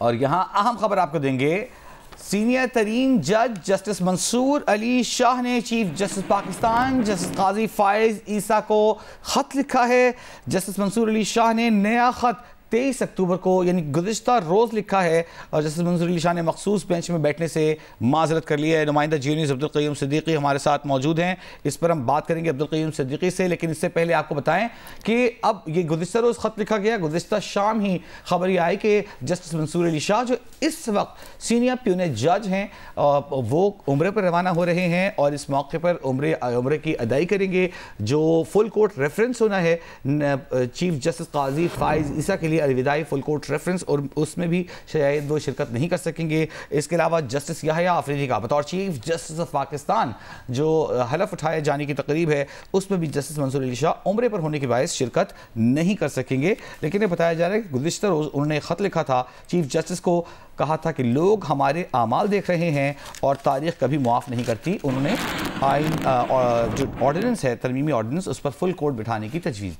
और यहाँ अहम खबर आपको देंगे सीनियर तरीन जज जस्टिस मंसूर अली शाह ने chief justice Pakistan justice Qazi Faez Isa को ख़त लिखा है जस्टिस मंसूर अली शाह ने नया ख़त तेईस अक्टूबर को यानी गुजशत रोज़ लिखा है और जस्टिस मंजूर अली शाह ने मखसूस बेंच में बैठने से माजरत कर लिया है नुमाइंदा जी न्यूज़ अब्दुल्कैम सदीकी हमारे साथ मौजूद हैं इस पर हम बात करेंगे अब्दुल्कैम सदीकी से लेकिन इससे पहले आपको बताएं कि अब ये गुजशत रोज़ ख़त लिखा गया गुजशत शाम ही खबर यह आई कि जस्टिस मंसूर अली शाह जो इस वक्त सीनियर प्यूने जज हैं वो उम्र पर रवाना हो रहे हैं और इस मौके पर उम्र उम्र की अदाई करेंगे जो फुल कोर्ट रेफरेंस होना है चीफ जस्टिस काजी फाइज ईसा के लिए लिए अलविदाई फुल कोर्ट रेफरेंस और उसमें भी शायद वो शिरकत नहीं कर सकेंगे इसके अलावा जस्टिस याहिया आफरीदी का बतौर चीफ जस्टिस ऑफ पाकिस्तान जो हलफ उठाए जाने की तकरीब है उसमें भी जस्टिस मंसूर अली शाह उम्र पर होने के बायस शिरकत नहीं कर सकेंगे लेकिन ये बताया जा रहा है कि गुजशत रोज़ उन्होंने ख़त लिखा था चीफ जस्टिस को कहा था कि लोग हमारे अमाल देख रहे हैं और तारीख कभी मुआफ़ नहीं करती उन्होंने आइन जो ऑर्डिनेंस है तरमीमी ऑर्डिनेंस उस पर फुल कोर्ट बिठाने की तजवीज़